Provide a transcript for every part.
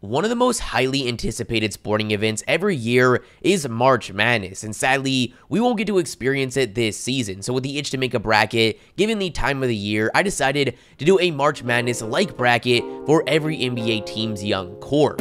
One of the most highly anticipated sporting events every year is March Madness, and sadly, we won't get to experience it this season. So, with the itch to make a bracket, given the time of the year, I decided to do a March Madness like bracket for every NBA team's young core.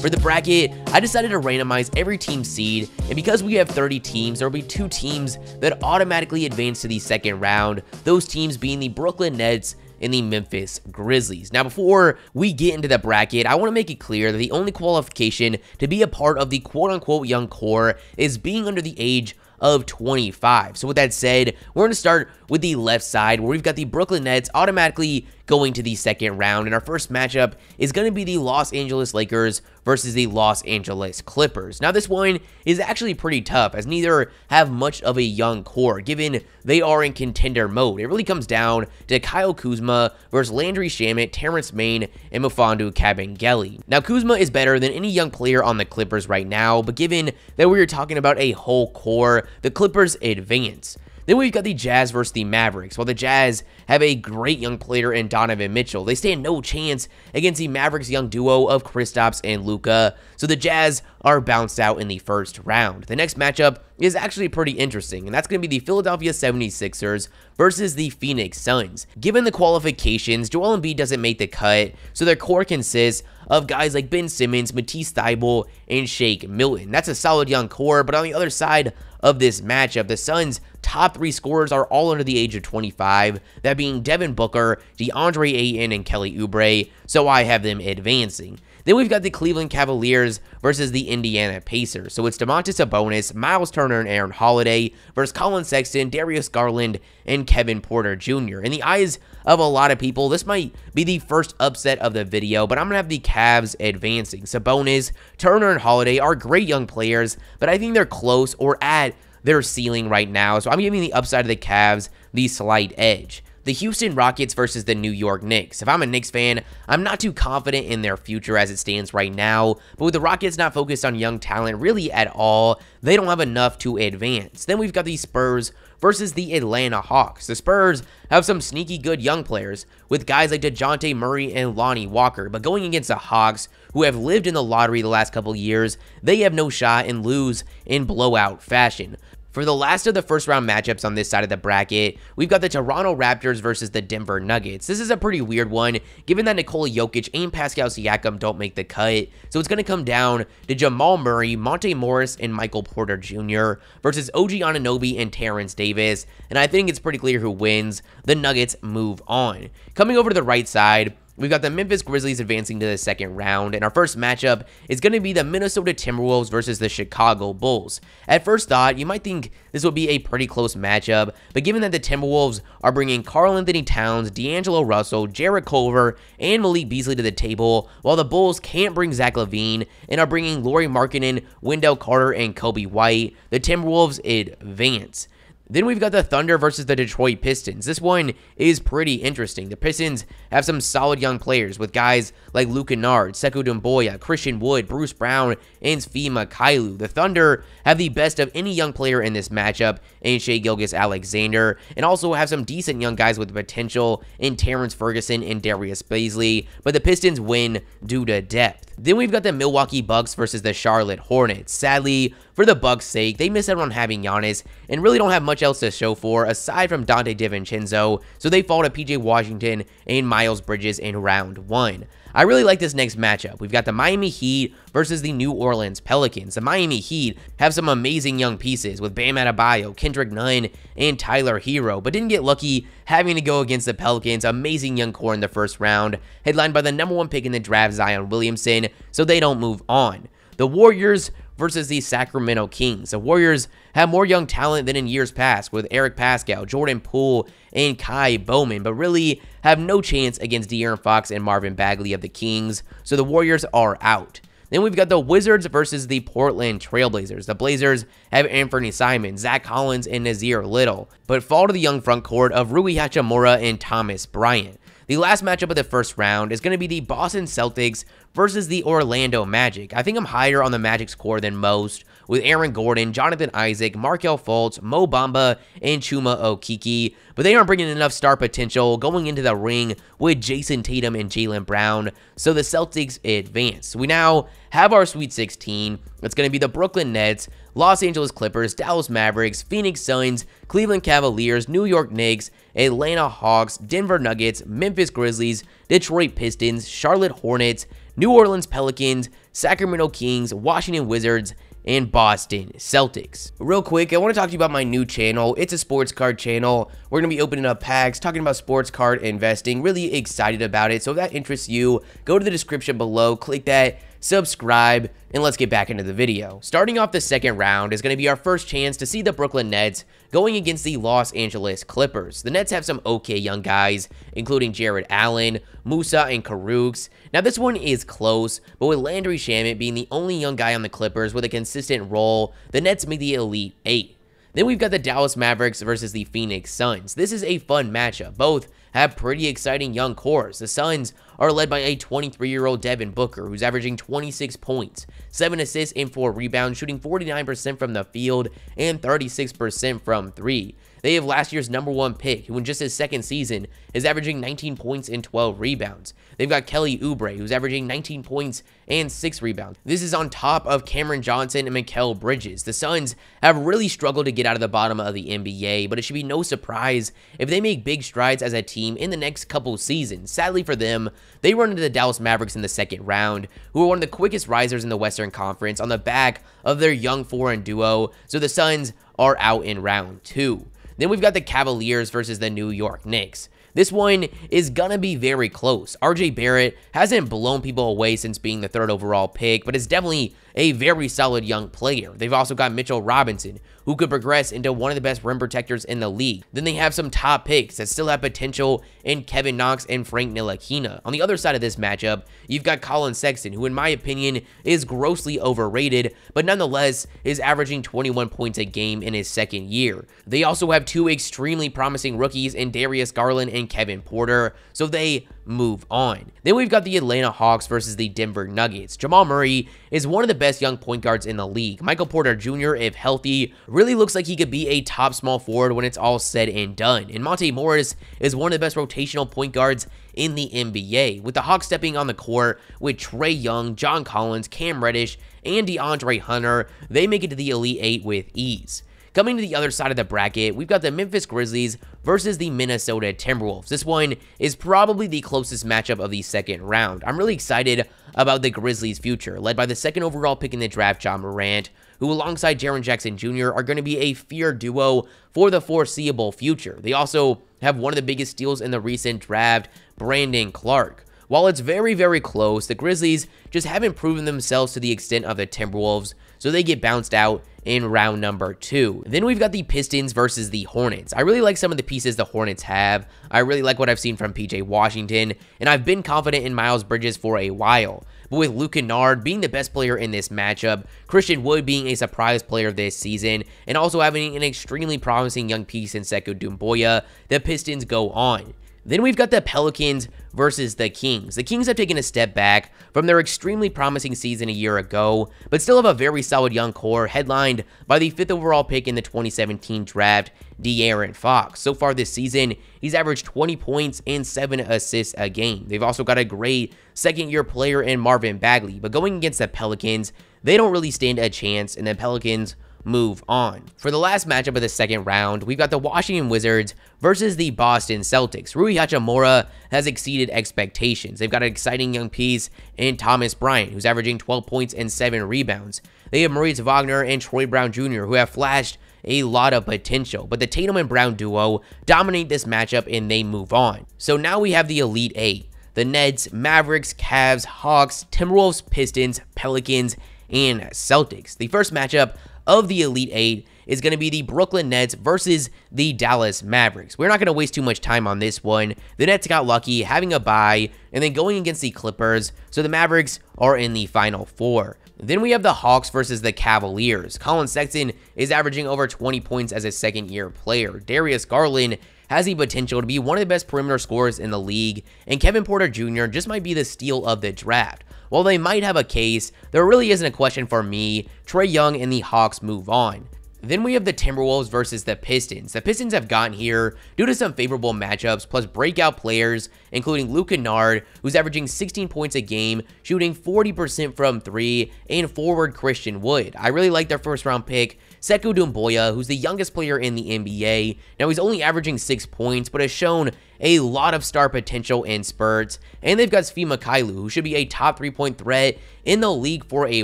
For the bracket, I decided to randomize every team seed, and because we have 30 teams, there will be two teams that automatically advance to the second round, those teams being the Brooklyn Nets in the Memphis Grizzlies. Now, before we get into the bracket, I want to make it clear that the only qualification to be a part of the quote-unquote young core is being under the age of 25. So with that said, we're going to start with the left side, where we've got the Brooklyn Nets automatically going to the second round. And our first matchup is going to be the Los Angeles Lakers versus the Los Angeles Clippers. Now, this one is actually pretty tough, as neither have much of a young core, given they are in contender mode. It really comes down to Kyle Kuzma versus Landry Shamit, Terrence Main, and Mufondu Cabangeli. Now, Kuzma is better than any young player on the Clippers right now, but given that we are talking about a whole core, the Clippers advance. Then we've got the Jazz versus the Mavericks. While the Jazz have a great young player in Donovan Mitchell. They stand no chance against the Mavericks' young duo of Kristaps and Luca, so the Jazz are bounced out in the first round. The next matchup is actually pretty interesting, and that's going to be the Philadelphia 76ers versus the Phoenix Suns. Given the qualifications, Joel Embiid doesn't make the cut, so their core consists of guys like Ben Simmons, Matisse Thybulle, and Shake Milton. That's a solid young core, but on the other side of this matchup, the Suns' top three scorers are all under the age of 25. That being Devin Booker, DeAndre Ayton, and Kelly Oubre, so I have them advancing. Then we've got the Cleveland Cavaliers versus the Indiana Pacers. So it's DeMontis Sabonis, Miles Turner, and Aaron Holiday versus Colin Sexton, Darius Garland, and Kevin Porter Jr. In the eyes of a lot of people, this might be the first upset of the video, but I'm going to have the Cavs advancing. Sabonis, Turner, and Holiday are great young players, but I think they're close or at their ceiling right now. So I'm giving the upside of the Cavs the slight edge the Houston Rockets versus the New York Knicks. If I'm a Knicks fan, I'm not too confident in their future as it stands right now, but with the Rockets not focused on young talent really at all, they don't have enough to advance. Then we've got the Spurs versus the Atlanta Hawks. The Spurs have some sneaky good young players with guys like DeJounte Murray and Lonnie Walker, but going against the Hawks, who have lived in the lottery the last couple years, they have no shot and lose in blowout fashion. For the last of the first round matchups on this side of the bracket, we've got the Toronto Raptors versus the Denver Nuggets. This is a pretty weird one, given that Nikola Jokic and Pascal Siakam don't make the cut, so it's going to come down to Jamal Murray, Monte Morris, and Michael Porter Jr. versus OG Ananobi and Terrence Davis, and I think it's pretty clear who wins. The Nuggets move on. Coming over to the right side, We've got the Memphis Grizzlies advancing to the second round, and our first matchup is going to be the Minnesota Timberwolves versus the Chicago Bulls. At first thought, you might think this would be a pretty close matchup, but given that the Timberwolves are bringing Carl Anthony Towns, D'Angelo Russell, Jared Culver, and Malik Beasley to the table, while the Bulls can't bring Zach Levine and are bringing Laurie Markkinen, Wendell Carter, and Kobe White, the Timberwolves advance. Then we've got the Thunder versus the Detroit Pistons. This one is pretty interesting. The Pistons have some solid young players with guys like Luke Kennard, Sekou Dumboya, Christian Wood, Bruce Brown, and Fima Kailu. The Thunder have the best of any young player in this matchup in Shea Gilgis Alexander, and also have some decent young guys with potential in Terrence Ferguson and Darius Baisley, but the Pistons win due to depth. Then we've got the Milwaukee Bucks versus the Charlotte Hornets. Sadly, for the Bucks' sake, they miss out on having Giannis and really don't have much else to show for aside from Dante DiVincenzo, so they fall to PJ Washington and Miles Bridges in round one. I really like this next matchup. We've got the Miami Heat versus the New Orleans Pelicans. The Miami Heat have some amazing young pieces with Bam Adebayo, Kendrick Nunn, and Tyler Hero, but didn't get lucky having to go against the Pelicans. Amazing young core in the first round, headlined by the number one pick in the draft, Zion Williamson, so they don't move on. The Warriors versus the Sacramento Kings. The Warriors have more young talent than in years past with Eric Pascal, Jordan Poole, and Kai Bowman, but really have no chance against De'Aaron Fox and Marvin Bagley of the Kings, so the Warriors are out. Then we've got the Wizards versus the Portland Trailblazers. The Blazers have Anthony Simon, Zach Collins, and Nazir Little, but fall to the young front court of Rui Hachimura and Thomas Bryant. The last matchup of the first round is going to be the Boston Celtics versus the Orlando Magic. I think I'm higher on the Magic's core than most, with Aaron Gordon, Jonathan Isaac, Markel Fultz, Mo Bamba, and Chuma Okiki, but they aren't bringing enough star potential going into the ring with Jason Tatum and Jalen Brown, so the Celtics advance. We now have our Sweet 16. It's going to be the Brooklyn Nets, Los Angeles Clippers, Dallas Mavericks, Phoenix Suns, Cleveland Cavaliers, New York Knicks, Atlanta Hawks, Denver Nuggets, Memphis Grizzlies, Detroit Pistons, Charlotte Hornets, New Orleans Pelicans, Sacramento Kings, Washington Wizards, and Boston Celtics. Real quick, I want to talk to you about my new channel. It's a sports card channel. We're going to be opening up packs, talking about sports card investing. Really excited about it. So if that interests you, go to the description below, click that subscribe, and let's get back into the video. Starting off the second round is going to be our first chance to see the Brooklyn Nets going against the Los Angeles Clippers. The Nets have some okay young guys, including Jared Allen, Musa, and Karugs. Now this one is close, but with Landry Shamit being the only young guy on the Clippers with a consistent role, the Nets make the Elite 8. Then we've got the Dallas Mavericks versus the Phoenix Suns. This is a fun matchup. Both have pretty exciting young cores. The Suns are led by a 23-year-old Devin Booker, who's averaging 26 points, 7 assists, and 4 rebounds, shooting 49% from the field and 36% from 3. They have last year's number one pick, who in just his second season is averaging 19 points and 12 rebounds. They've got Kelly Oubre, who's averaging 19 points and 6 rebounds. This is on top of Cameron Johnson and Mikel Bridges. The Suns have really struggled to get out of the bottom of the NBA, but it should be no surprise if they make big strides as a team in the next couple seasons. Sadly for them, they run into the Dallas Mavericks in the second round, who are one of the quickest risers in the Western Conference on the back of their young foreign duo, so the Suns are out in round two. Then we've got the Cavaliers versus the New York Knicks. This one is going to be very close. RJ Barrett hasn't blown people away since being the third overall pick, but it's definitely a very solid young player. They've also got Mitchell Robinson, who could progress into one of the best rim protectors in the league. Then they have some top picks that still have potential in Kevin Knox and Frank Nilakina. On the other side of this matchup, you've got Colin Sexton, who in my opinion is grossly overrated, but nonetheless is averaging 21 points a game in his second year. They also have two extremely promising rookies in Darius Garland and Kevin Porter, so they move on. Then we've got the Atlanta Hawks versus the Denver Nuggets. Jamal Murray is one of the best best young point guards in the league. Michael Porter Jr., if healthy, really looks like he could be a top small forward when it's all said and done. And Monte Morris is one of the best rotational point guards in the NBA, with the Hawks stepping on the court with Trey Young, John Collins, Cam Reddish, and DeAndre Hunter, they make it to the Elite Eight with ease. Coming to the other side of the bracket, we've got the Memphis Grizzlies versus the Minnesota Timberwolves. This one is probably the closest matchup of the second round. I'm really excited about the Grizzlies' future, led by the second overall pick in the draft, John Morant, who alongside Jaron Jackson Jr. are going to be a fear duo for the foreseeable future. They also have one of the biggest steals in the recent draft, Brandon Clark. While it's very, very close, the Grizzlies just haven't proven themselves to the extent of the Timberwolves, so they get bounced out in round number two. Then we've got the Pistons versus the Hornets. I really like some of the pieces the Hornets have. I really like what I've seen from PJ Washington, and I've been confident in Miles Bridges for a while. But with Luke Kennard being the best player in this matchup, Christian Wood being a surprise player this season, and also having an extremely promising young piece in Sekou Dumboya, the Pistons go on. Then we've got the Pelicans versus the Kings. The Kings have taken a step back from their extremely promising season a year ago, but still have a very solid young core headlined by the 5th overall pick in the 2017 draft, De'Aaron Fox. So far this season, he's averaged 20 points and 7 assists a game. They've also got a great second-year player in Marvin Bagley, but going against the Pelicans, they don't really stand a chance, and the Pelicans move on. For the last matchup of the second round, we've got the Washington Wizards versus the Boston Celtics. Rui Hachimura has exceeded expectations. They've got an exciting young piece in Thomas Bryant, who's averaging 12 points and 7 rebounds. They have Maurice Wagner and Troy Brown Jr., who have flashed a lot of potential, but the Tatum and Brown duo dominate this matchup and they move on. So now we have the Elite 8 the Nets, Mavericks, Cavs, Hawks, Timberwolves, Pistons, Pelicans, and Celtics. The first matchup of the Elite Eight is going to be the Brooklyn Nets versus the Dallas Mavericks. We're not going to waste too much time on this one. The Nets got lucky having a bye and then going against the Clippers, so the Mavericks are in the final four. Then we have the Hawks versus the Cavaliers. Colin Sexton is averaging over 20 points as a second year player. Darius Garland has the potential to be one of the best perimeter scorers in the league, and Kevin Porter Jr. just might be the steal of the draft while they might have a case, there really isn't a question for me. Trey Young and the Hawks move on. Then we have the Timberwolves versus the Pistons. The Pistons have gotten here due to some favorable matchups plus breakout players, including Luke Kennard, who's averaging 16 points a game, shooting 40% from three, and forward Christian Wood. I really like their first round pick, Sekou Dumboya, who's the youngest player in the NBA. Now, he's only averaging six points, but has shown a lot of star potential and spurts, and they've got Sfima Kailu, who should be a top three-point threat in the league for a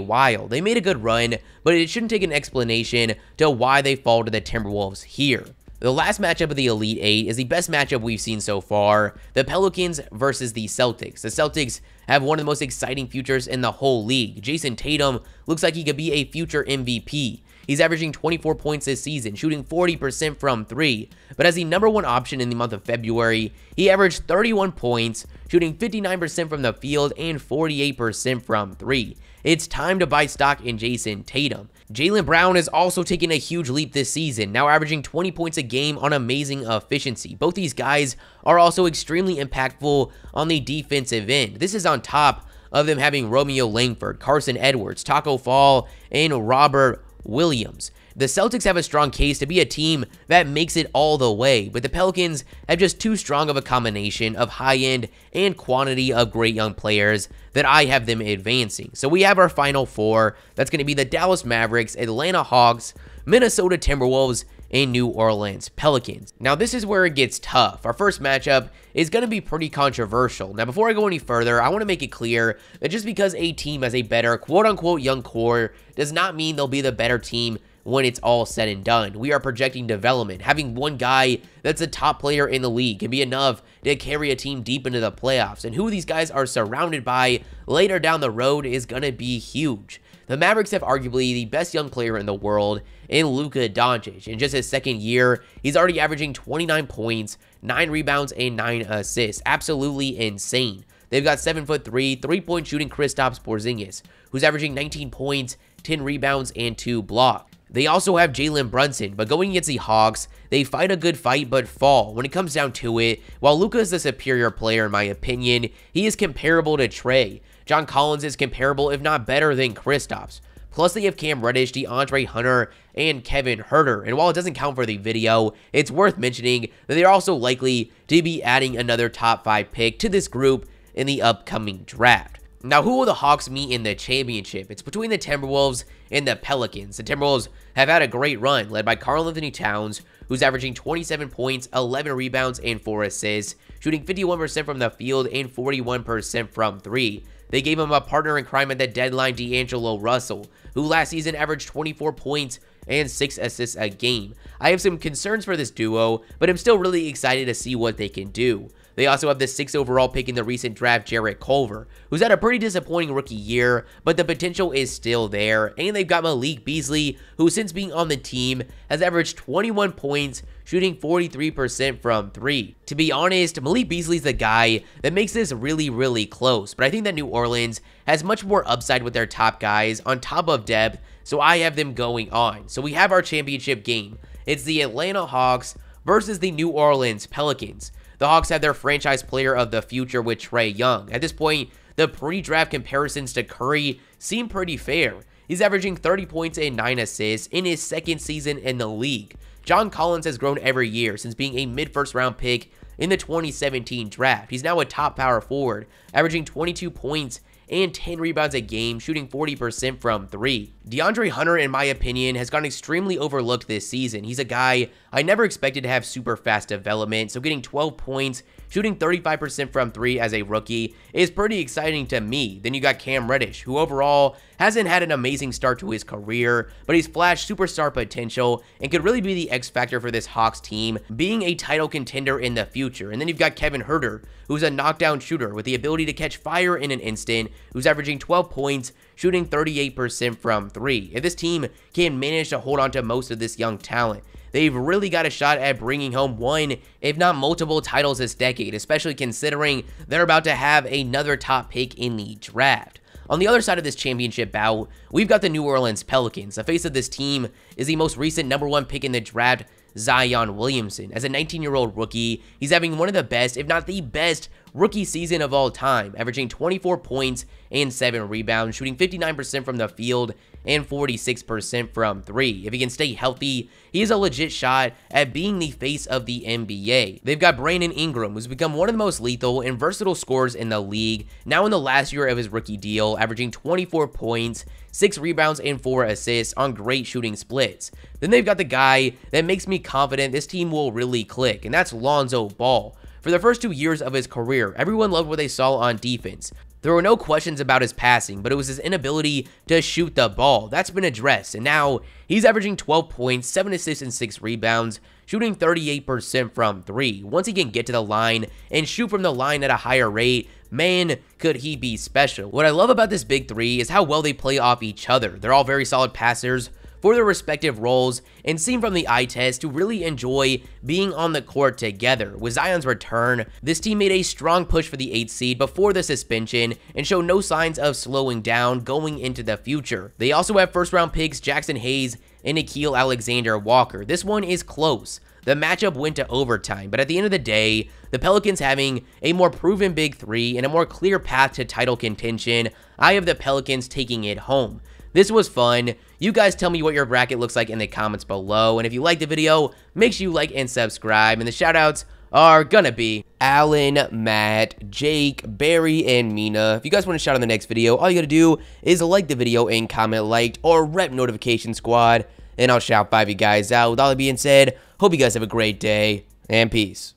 while. They made a good run, but it shouldn't take an explanation to why they fall to the Timberwolves here. The last matchup of the Elite Eight is the best matchup we've seen so far, the Pelicans versus the Celtics. The Celtics have one of the most exciting futures in the whole league. Jason Tatum looks like he could be a future MVP. He's averaging 24 points this season, shooting 40% from 3, but as the number one option in the month of February, he averaged 31 points, shooting 59% from the field and 48% from 3. It's time to buy stock in Jason Tatum. Jalen Brown is also taking a huge leap this season, now averaging 20 points a game on amazing efficiency. Both these guys are also extremely impactful on the defensive end. This is on top of them having Romeo Langford, Carson Edwards, Taco Fall, and Robert Williams. The Celtics have a strong case to be a team that makes it all the way, but the Pelicans have just too strong of a combination of high end and quantity of great young players that I have them advancing. So we have our final four. That's going to be the Dallas Mavericks, Atlanta Hawks, Minnesota Timberwolves, and New Orleans Pelicans. Now, this is where it gets tough. Our first matchup is going to be pretty controversial. Now, before I go any further, I want to make it clear that just because a team has a better quote-unquote young core does not mean they'll be the better team when it's all said and done. We are projecting development. Having one guy that's a top player in the league can be enough to carry a team deep into the playoffs. And who these guys are surrounded by later down the road is going to be huge. The Mavericks have arguably the best young player in the world in Luka Doncic. In just his second year, he's already averaging 29 points, 9 rebounds, and 9 assists. Absolutely insane. They've got 7 foot 3, 3-point shooting Kristaps Porzingis, who's averaging 19 points, 10 rebounds, and 2 blocks. They also have Jalen Brunson, but going against the Hawks, they fight a good fight but fall when it comes down to it. While Luca is the superior player in my opinion, he is comparable to Trey. John Collins is comparable, if not better, than Kristaps. Plus, they have Cam Reddish, DeAndre Hunter, and Kevin Herter. And while it doesn't count for the video, it's worth mentioning that they're also likely to be adding another top 5 pick to this group in the upcoming draft. Now, who will the Hawks meet in the championship? It's between the Timberwolves and the Pelicans. The Timberwolves have had a great run, led by Carl Anthony Towns, who's averaging 27 points, 11 rebounds, and 4 assists, shooting 51% from the field and 41% from 3. They gave him a partner in crime at the deadline, D'Angelo Russell, who last season averaged 24 points and 6 assists a game. I have some concerns for this duo, but I'm still really excited to see what they can do. They also have the 6th overall pick in the recent draft, Jarrett Culver, who's had a pretty disappointing rookie year, but the potential is still there. And they've got Malik Beasley, who since being on the team has averaged 21 points, shooting 43% from 3. To be honest, Malik Beasley's the guy that makes this really, really close, but I think that New Orleans has much more upside with their top guys on top of depth, so I have them going on. So we have our championship game. It's the Atlanta Hawks versus the New Orleans Pelicans the Hawks have their franchise player of the future with Trey Young. At this point, the pre draft comparisons to Curry seem pretty fair. He's averaging 30 points and 9 assists in his second season in the league. John Collins has grown every year since being a mid first round pick in the 2017 draft. He's now a top power forward, averaging 22 points and 10 rebounds a game, shooting 40% from three. DeAndre Hunter, in my opinion, has gotten extremely overlooked this season. He's a guy I never expected to have super fast development, so getting 12 points, shooting 35% from three as a rookie is pretty exciting to me. Then you got Cam Reddish, who overall hasn't had an amazing start to his career, but he's flashed superstar potential and could really be the X factor for this Hawks team, being a title contender in the future. And then you've got Kevin Herter, who's a knockdown shooter with the ability to catch fire in an instant, who's averaging 12 points, shooting 38% from three. If this team can manage to hold on to most of this young talent, they've really got a shot at bringing home one, if not multiple titles this decade, especially considering they're about to have another top pick in the draft. On the other side of this championship bout, we've got the New Orleans Pelicans. The face of this team is the most recent number one pick in the draft, Zion Williamson. As a 19-year-old rookie, he's having one of the best, if not the best, rookie season of all time, averaging 24 points and 7 rebounds, shooting 59% from the field and 46% from 3. If he can stay healthy, he is a legit shot at being the face of the NBA. They've got Brandon Ingram, who's become one of the most lethal and versatile scorers in the league, now in the last year of his rookie deal, averaging 24 points, 6 rebounds, and 4 assists on great shooting splits. Then they've got the guy that makes me confident this team will really click, and that's Lonzo Ball. For the first two years of his career, everyone loved what they saw on defense. There were no questions about his passing, but it was his inability to shoot the ball. That's been addressed, and now he's averaging 12 points, 7 assists, and 6 rebounds, shooting 38% from 3. Once he can get to the line and shoot from the line at a higher rate, man, could he be special. What I love about this big three is how well they play off each other. They're all very solid passers, for their respective roles and seem from the eye test to really enjoy being on the court together. With Zion's return, this team made a strong push for the 8th seed before the suspension and showed no signs of slowing down going into the future. They also have first round picks Jackson Hayes and Nikhil Alexander Walker. This one is close. The matchup went to overtime, but at the end of the day, the Pelicans having a more proven Big Three and a more clear path to title contention, I have the Pelicans taking it home. This was fun. You guys tell me what your bracket looks like in the comments below. And if you liked the video, make sure you like and subscribe. And the shoutouts are gonna be Alan, Matt, Jake, Barry, and Mina. If you guys want to shout out in the next video, all you gotta do is like the video and comment liked or rep notification squad. And I'll shout five of you guys out. With all that being said, hope you guys have a great day and peace.